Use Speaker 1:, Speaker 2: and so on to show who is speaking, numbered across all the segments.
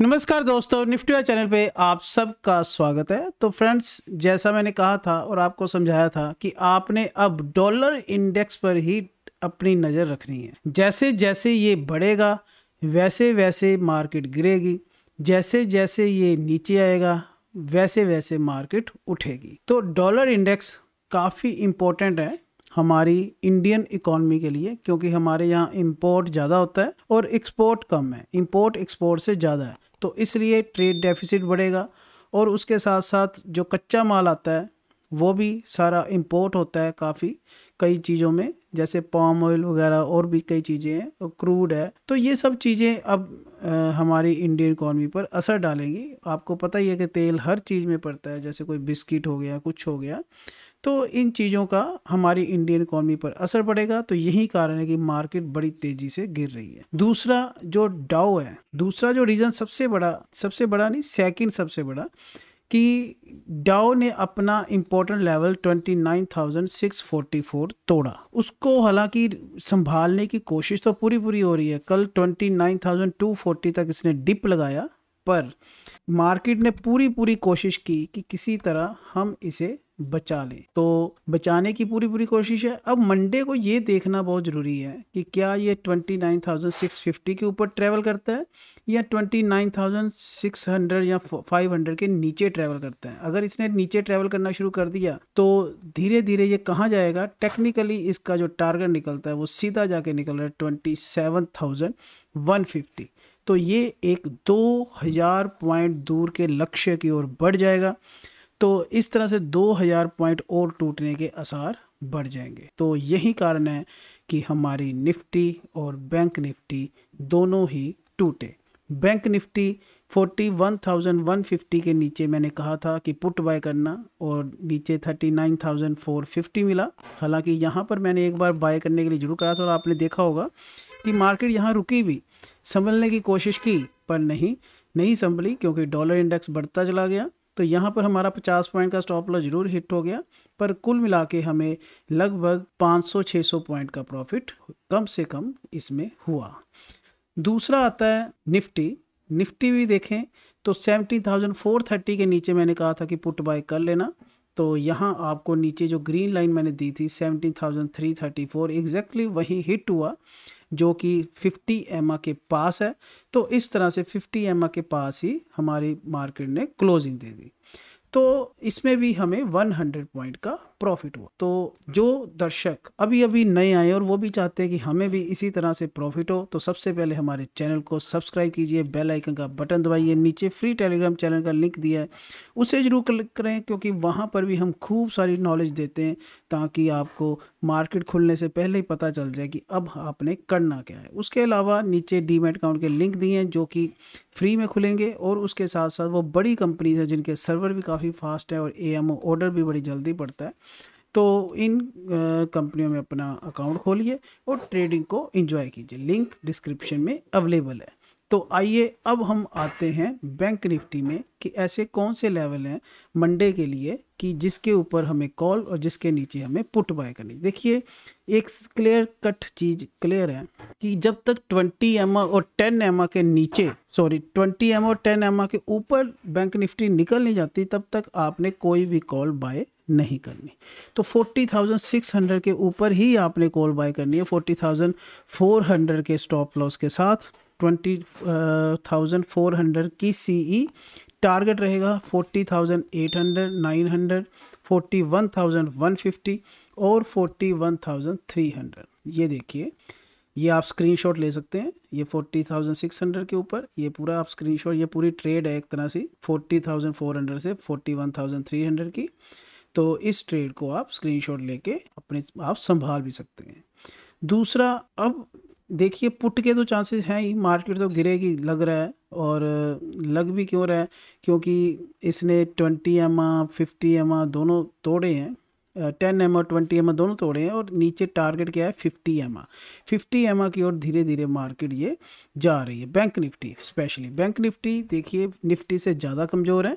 Speaker 1: नमस्कार दोस्तों Nifty channel पे आप सबका स्वागत है तो फ्रेंड्स जैसा मैंने कहा था और आपको समझाया था कि आपने अब डॉलर इंडेक्स पर ही अपनी नज़र रखनी है जैसे जैसे ये बढ़ेगा वैसे वैसे मार्केट गिरेगी जैसे जैसे ये नीचे आएगा वैसे वैसे मार्केट उठेगी तो डॉलर इंडेक्स काफ़ी इम्पोर्टेंट है हमारी इंडियन इकोनॉमी के लिए क्योंकि हमारे यहाँ इम्पोर्ट ज़्यादा होता है और एक्सपोर्ट कम है इम्पोर्ट एक्सपोर्ट से ज़्यादा है तो इसलिए ट्रेड डेफिसिट बढ़ेगा और उसके साथ साथ जो कच्चा माल आता है वो भी सारा इम्पोर्ट होता है काफ़ी कई चीज़ों में जैसे पाम ऑयल वगैरह और भी कई चीज़ें हैं और क्रूड है तो ये सब चीज़ें अब आ, हमारी इंडियन इकॉनमी पर असर डालेंगी आपको पता ही है कि तेल हर चीज़ में पड़ता है जैसे कोई बिस्किट हो गया कुछ हो गया तो इन चीज़ों का हमारी इंडियन इकोनॉमी पर असर पड़ेगा तो यही कारण है कि मार्केट बड़ी तेजी से गिर रही है दूसरा जो डाउ है दूसरा जो रीज़न सबसे बड़ा सबसे बड़ा नहीं सेकंड सबसे बड़ा कि डाओ ने अपना इम्पोर्टेंट लेवल 29,644 तोड़ा उसको हालांकि संभालने की कोशिश तो पूरी पूरी हो रही है कल 29,240 तक इसने डिप लगाया पर मार्केट ने पूरी पूरी कोशिश की कि किसी तरह हम इसे बचा लें तो बचाने की पूरी पूरी कोशिश है अब मंडे को ये देखना बहुत ज़रूरी है कि क्या ये twenty nine thousand six fifty के ऊपर ट्रैवल करता है या twenty nine thousand six hundred या फाइव हंड्रेड के नीचे ट्रैवल करता है अगर इसने नीचे ट्रैवल करना शुरू कर दिया तो धीरे धीरे ये कहाँ जाएगा टेक्निकली इसका जो टारगेट निकलता है वो सीधा जाके निकल रहा है twenty seven thousand one fifty तो ये एक दो हज़ार पॉइंट दूर के लक्ष्य की ओर बढ़ जाएगा तो इस तरह से 2000 पॉइंट और टूटने के आसार बढ़ जाएंगे तो यही कारण है कि हमारी निफ्टी और बैंक निफ्टी दोनों ही टूटे बैंक निफ्टी 41,150 के नीचे मैंने कहा था कि पुट बाय करना और नीचे 39,450 मिला हालांकि यहाँ पर मैंने एक बार बाय करने के लिए जरूर कहा था और आपने देखा होगा कि मार्केट यहाँ रुकी भी संभलने की कोशिश की पर नहीं नहीं संभली क्योंकि डॉलर इंडेक्स बढ़ता चला गया तो यहाँ पर हमारा 50 पॉइंट का स्टॉप लॉस जरूर हिट हो गया पर कुल मिला के हमें लगभग 500-600 पॉइंट का प्रॉफिट कम से कम इसमें हुआ दूसरा आता है निफ्टी निफ्टी भी देखें तो 17,430 के नीचे मैंने कहा था कि पुट बाय कर लेना तो यहाँ आपको नीचे जो ग्रीन लाइन मैंने दी थी सेवनटीन फोर एग्जैक्टली वही हिट हुआ जो कि 50 एम के पास है तो इस तरह से 50 एम के पास ही हमारी मार्केट ने क्लोजिंग दे दी तो इसमें भी हमें 100 पॉइंट का प्रॉफिट हुआ तो जो दर्शक अभी अभी नए आए और वो भी चाहते हैं कि हमें भी इसी तरह से प्रॉफिट हो तो सबसे पहले हमारे चैनल को सब्सक्राइब कीजिए बेल आइकन का बटन दबाइए नीचे फ्री टेलीग्राम चैनल का लिंक दिया है उसे जरूर क्लिक करें क्योंकि वहाँ पर भी हम खूब सारी नॉलेज देते हैं ताकि आपको मार्केट खुलने से पहले ही पता चल जाए कि अब आपने करना क्या है उसके अलावा नीचे डीमेट अकाउंट के लिंक दिए हैं जो कि फ्री में खुलेंगे और उसके साथ साथ वो बड़ी कंपनीज है जिनके सर्वर भी काफ़ी फास्ट है और ए ऑर्डर भी बड़ी जल्दी पड़ता है तो इन कंपनियों में अपना अकाउंट खोलिए और ट्रेडिंग को इंजॉय कीजिए लिंक डिस्क्रिप्शन में अवेलेबल है तो आइए अब हम आते हैं बैंक निफ्टी में कि ऐसे कौन से लेवल हैं मंडे के लिए कि जिसके ऊपर हमें कॉल और जिसके नीचे हमें पुट बाय करनी देखिए एक क्लियर कट चीज क्लियर है कि जब तक 20 एम और 10 एम के नीचे सॉरी 20 एम और 10 एम के ऊपर बैंक निफ्टी निकल नहीं जाती तब तक आपने कोई भी कॉल बाय नहीं करनी तो 40,600 के ऊपर ही आपने कॉल बाय करनी है 40,400 के स्टॉप लॉस के साथ ट्वेंटी थाउजेंड फोर हंड्रेड की सीई टारगेट e रहेगा forty thousand eight hundred nine hundred forty one thousand one fifty और forty one thousand three hundred ये देखिए ये आप स्क्रीनशॉट ले सकते हैं ये फोर्टी थाउजेंड सिक्स हंड्रेड के ऊपर ये पूरा आप स्क्रीनशॉट ये पूरी ट्रेड है एक तरह से फोर्टी थाउजेंड फोर हंड्रेड से forty one thousand three hundred की तो इस ट्रेड को आप स्क्रीनशॉट लेके अपने आप संभाल भी सकते हैं दूसरा अब देखिए पुट के तो चांसेस हैं ही मार्केट तो गिरेगी लग रहा है और लग भी क्यों रहा है क्योंकि इसने ट्वेंटी एम फिफ्टी एम दोनों तोड़े हैं टेन एम ट्वेंटी एम दोनों तोड़े हैं और नीचे टारगेट क्या है फिफ्टी एम आ फिफ्टी एम की ओर धीरे धीरे मार्केट ये जा रही है bank Nifty specially bank Nifty देखिए निफ्टी से ज़्यादा कमज़ोर है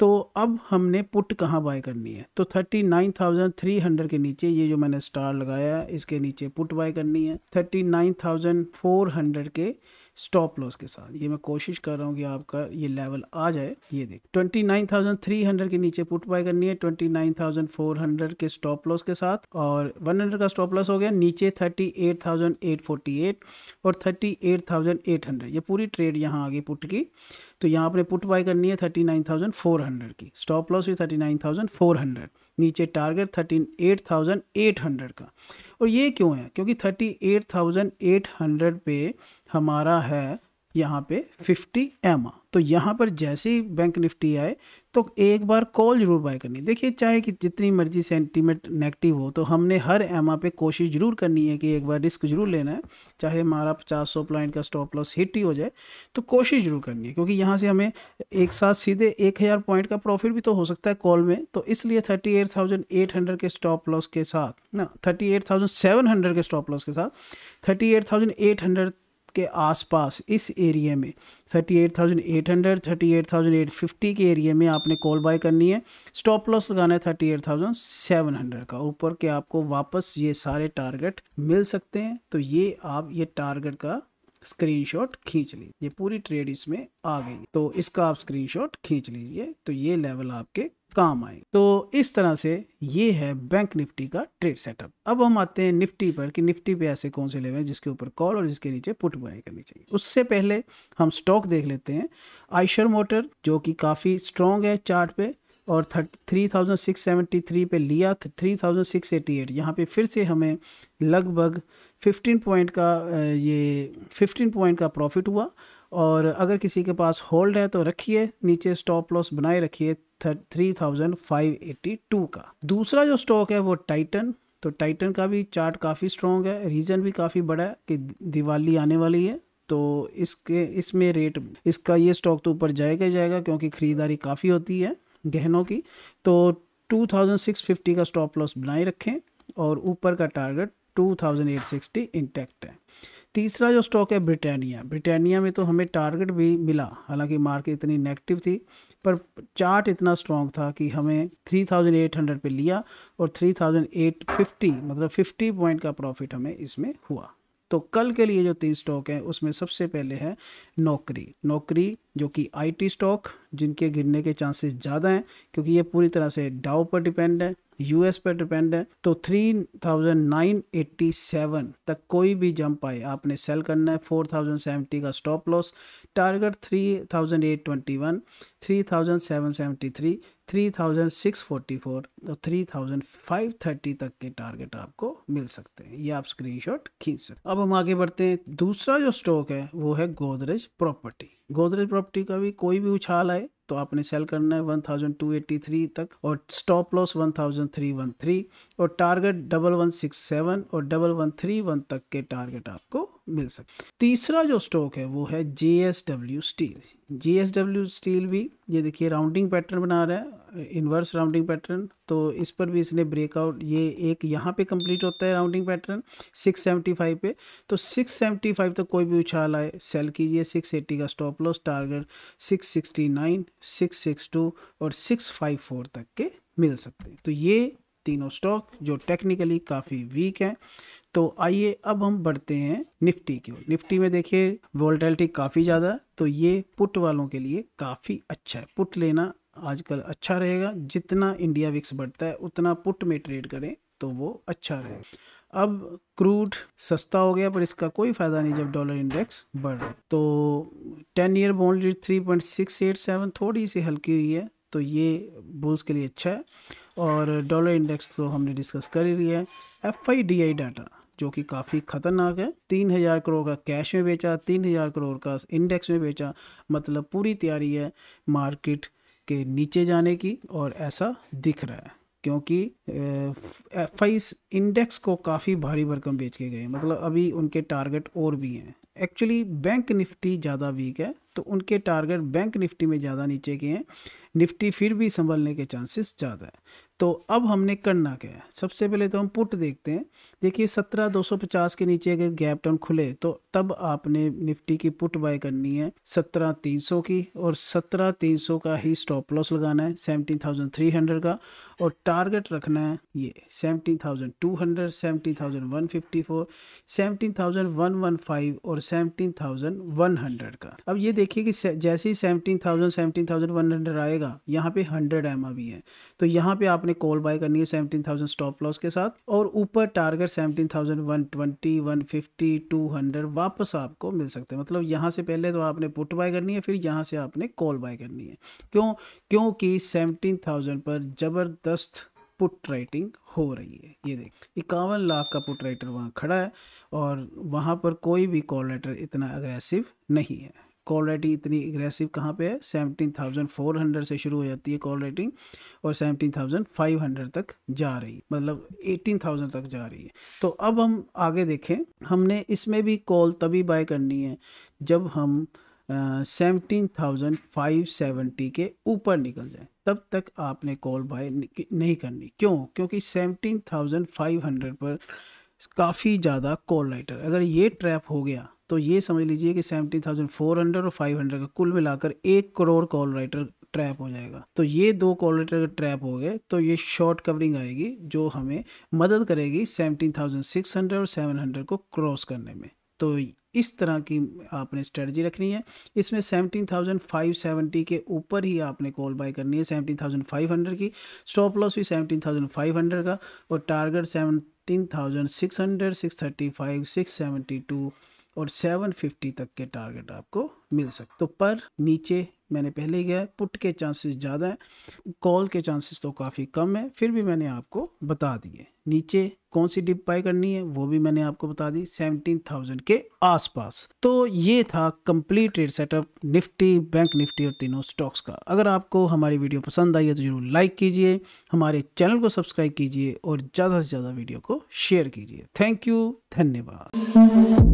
Speaker 1: तो अब हमने पुट कहाँ बाय करनी है तो thirty nine thousand three hundred के नीचे ये जो मैंने स्टार लगाया है इसके नीचे पुट बाय करनी है thirty nine thousand four hundred के स्टॉप लॉस के साथ ये मैं कोशिश कर रहा हूँ कि आपका ये लेवल आ जाए ये देख 29,300 के नीचे पुट बाय करनी है 29,400 के स्टॉप लॉस के साथ और 100 का स्टॉप लॉस हो गया नीचे 38,848 और 38,800 ये पूरी ट्रेड यहाँ आ गई पुट की तो यहाँ आपने पुट बाय करनी है 39,400 की स्टॉप लॉस भी थर्टी नीचे टारगेट 38,800 का और ये क्यों है क्योंकि thirty eight thousand eight hundred पे हमारा है यहाँ पे फिफ्टी एम तो यहाँ पर जैसे ही बैंक निफ्टी आए तो एक बार कॉल जरूर बाय करनी देखिए चाहे कि जितनी मर्जी सेंटीमेंट नेगेटिव हो तो हमने हर एमा पे कोशिश जरूर करनी है कि एक बार रिस्क जरूर लेना है चाहे हमारा पचास सौ प्लाइंट का स्टॉप लॉस हिट ही हो जाए तो कोशिश जरूर करनी है क्योंकि यहाँ से हमें एक साथ सीधे एक हज़ार पॉइंट का प्रॉफिट भी तो हो सकता है कॉल में तो इसलिए thirty eight thousand eight hundred के स्टॉप लॉस के साथ ना thirty eight thousand seven hundred के स्टॉप लॉस के साथ thirty eight thousand eight hundred के आसपास इस एरिया में 38,800 38,850 के एरिया में आपने कॉल बाय करनी है स्टॉप लॉस लगाना है 38,700 का ऊपर के आपको वापस ये सारे टारगेट मिल सकते हैं तो ये आप ये टारगेट का स्क्रीनशॉट खींच लीजिए ये पूरी ट्रेड इसमें आ गई तो इसका आप स्क्रीनशॉट खींच लीजिए तो ये लेवल आपके काम आए तो इस तरह से ये है बैंक निफ्टी का ट्रेड सेटअप अब हम आते हैं निफ्टी पर कि निफ्टी पे ऐसे कौन से लेवल हैं जिसके ऊपर कॉल और जिसके नीचे पुट बाइंग करनी चाहिए उससे पहले हम स्टॉक देख लेते हैं आइशर मोटर जो कि काफ़ी स्ट्रॉन्ग है चार्ट पे और thirty three thousand six seventy three पे लिया three thousand six eighty eight यहाँ पर फिर से हमें लगभग फिफ्टीन पॉइंट का ये फिफ्टीन पॉइंट का प्रॉफिट हुआ और अगर किसी के पास होल्ड है तो रखिए नीचे स्टॉप लॉस बनाए रखिए three thousand five eighty two का दूसरा जो स्टॉक है वो टाइटन तो टाइटन का भी चार्ट काफ़ी स्ट्रॉन्ग है रीज़न भी काफ़ी बड़ा है कि दिवाली आने वाली है तो इसके इसमें रेट इसका ये स्टॉक तो ऊपर जाएगा ही जाएगा क्योंकि ख़रीदारी काफ़ी होती है गहनों की तो 2650 का स्टॉप लॉस बनाए रखें और ऊपर का टारगेट 2860 इंटैक्ट है तीसरा जो स्टॉक है ब्रिटानिया ब्रिटानिया में तो हमें टारगेट भी मिला हालांकि मार्केट इतनी नेगेटिव थी पर चार्ट इतना स्ट्रॉन्ग था कि हमें 3800 पे लिया और 3850 मतलब 50 पॉइंट का प्रॉफिट हमें इसमें हुआ तो कल के लिए जो तीन स्टॉक हैं उसमें सबसे पहले है नौकरी नौकरी जो कि आईटी स्टॉक जिनके गिरने के चांसेस ज़्यादा हैं क्योंकि ये पूरी तरह से डाव पर डिपेंड है यूएस पर डिपेंड है तो 3987 तक कोई भी जंप आए आपने सेल करना है 4070 का स्टॉप लॉस टारगेट 3821 3773 3644 और 3530 तक के टारगेट आपको मिल सकते हैं ये आप स्क्रीनशॉट खींच सकते अब हम आगे बढ़ते हैं दूसरा जो स्टॉक है वो है गोदरेज प्रॉपर्टी गोदरेज प्रॉपर्टी का भी कोई भी उछाल आए तो आपने सेल करना है 1283 तक और स्टॉप लॉस 1313 और target double one six seven और डबल वन थ्री वन तक के टारगेट आपको मिल सकते तीसरा जो स्टॉक है वो है J S W steel J S W steel भी ये देखिए राउंडिंग पैटर्न बना रहा है इन्वर्स राउंडिंग पैटर्न तो इस पर भी इसने ब्रेकआउट ये एक यहाँ पे कंप्लीट होता है राउंडिंग पैटर्न 675 पे तो 675 तक तो कोई भी उछाल आए सेल कीजिए 680 का स्टॉप लॉस टारगेट 669 662 और 654 तक के मिल सकते हैं तो ये तीनों स्टॉक जो टेक्निकली काफ़ी वीक हैं तो आइए अब हम बढ़ते हैं निफ्टी की ओर निफ्टी में देखिए वोल्टेलिटी काफ़ी ज़्यादा तो ये पुट वालों के लिए काफ़ी अच्छा है पुट लेना आजकल अच्छा रहेगा जितना इंडिया विक्स बढ़ता है उतना पुट में ट्रेड करें तो वो अच्छा रहेगा अब क्रूड सस्ता हो गया पर इसका कोई फ़ायदा नहीं जब डॉलर इंडेक्स बढ़ रहा है तो ten year bond rate three point six eight seven थोड़ी सी हल्की हुई है तो ये बुल्स के लिए अच्छा है और डॉलर इंडेक्स तो हमने डिस्कस कर ही लिया है F I D I data जो कि काफ़ी ख़तरनाक है तीन हज़ार करोड़ का कैश में बेचा तीन हज़ार करोड़ का इंडेक्स में बेचा मतलब पूरी तैयारी है मार्केट के नीचे जाने की और ऐसा दिख रहा है क्योंकि एफ आई इंडेक्स को काफ़ी भारी भरकम बेच के गए मतलब अभी उनके टारगेट और भी हैं एक्चुअली बैंक निफ्टी ज़्यादा वीक है तो उनके टारगेट बैंक निफ्टी में ज़्यादा नीचे के हैं निफ्टी फिर भी संभलने के चांसेस ज़्यादा है तो अब हमने करना क्या है सबसे पहले तो हम पुट देखते हैं देखिए सत्रह दो सौ पचास के नीचे अगर गैप डाउन खुले तो तब आपने निफ्टी की पुट बाय करनी है सत्रह तीन सौ की और सत्रह तीन सौ का ही स्टॉप लॉस लगाना है सेवनटीन थाउजेंड थ्री हंड्रेड का और टारगेट रखना है ये seventeen thousand two hundred seventeen thousand one fifty four seventeen thousand one one five और सेवनटीन थाउजेंड वन हंड्रेड का अब ये देखिए कि जैसे ही seventeen thousand seventeen thousand one hundred आएगा यहाँ पे हंड्रेड एम भी है तो यहाँ पे आपने कॉल बाय करनी है सेवनटीन थाउजेंड स्टॉप लॉस के साथ और ऊपर target seventeen thousand one twenty one fifty two hundred वापस आपको मिल सकते हैं मतलब यहाँ से पहले तो आपने पुट बाय करनी है फिर यहाँ से आपने कॉल बाय करनी है क्यों क्योंकि सेवनटीन थाउजेंड पर ज़बरदस्त पुट राइटिंग हो रही है ये देख इक्यावन लाख का पुट राइटर वहाँ खड़ा है और वहाँ पर कोई भी कॉल राइटर इतना अग्रेसिव नहीं है कॉल रेटिंग इतनी एग्रेसिव कहाँ पे है सेवनटीन थाउजेंड फोर हंड्रेड से शुरू हो जाती है कॉल रेटिंग और सेवनटीन थाउजेंड फाइव हंड्रेड तक जा रही है मतलब एटीन थाउजेंड तक जा रही है तो अब हम आगे देखें हमने इसमें भी कॉल तभी बाय करनी है जब हम सेवनटीन थाउजेंड फाइव सेवेंटी के ऊपर निकल जाए तब तक आपने कॉल बाय नहीं करनी क्यों क्योंकि सेवनटीन थाउजेंड फाइव हंड्रेड पर काफ़ी ज़्यादा कॉल राइटर अगर ये ट्रैप हो गया तो ये समझ लीजिए कि सेवेंटी थाउजेंड फोर हंड्रेड और फाइव हंड्रेड का कुल मिलाकर एक करोड़ कॉल राइटर ट्रैप हो जाएगा तो ये दो कॉल राइटर ट्रैप हो गए तो ये शॉर्ट कवरिंग आएगी जो हमें मदद करेगी सेवनटीन थाउजेंड सिक्स हंड्रेड और सेवन हंड्रेड को क्रॉस करने में तो इस तरह की आपने स्ट्रेटजी रखनी है इसमें सेवनटीन थाउजेंड फाइव सेवेंटी के ऊपर ही आपने कॉल बाय करनी है सेवनटीन थाउजेंड फाइव हंड्रेड की स्टॉप लॉस भी सेवनटीन थाउजेंड फाइव हंड्रेड का और target seventeen thousand six hundred six thirty five six seventy two और 750 तक के टारगेट आपको मिल सकते तो पर नीचे मैंने पहले ही गया पुट के चांसेस ज़्यादा हैं कॉल के चांसेस तो काफ़ी कम है फिर भी मैंने आपको बता दिए नीचे कौन सी डिप बाई करनी है वो भी मैंने आपको बता दी सेवनटीन थाउजेंड के आसपास तो ये था complete trade setup Nifty bank Nifty और तीनों स्टॉक्स का अगर आपको हमारी वीडियो पसंद आई है तो जरूर लाइक कीजिए हमारे चैनल को सब्सक्राइब कीजिए और ज़्यादा से ज़्यादा वीडियो को शेयर कीजिए थैंक यू धन्यवाद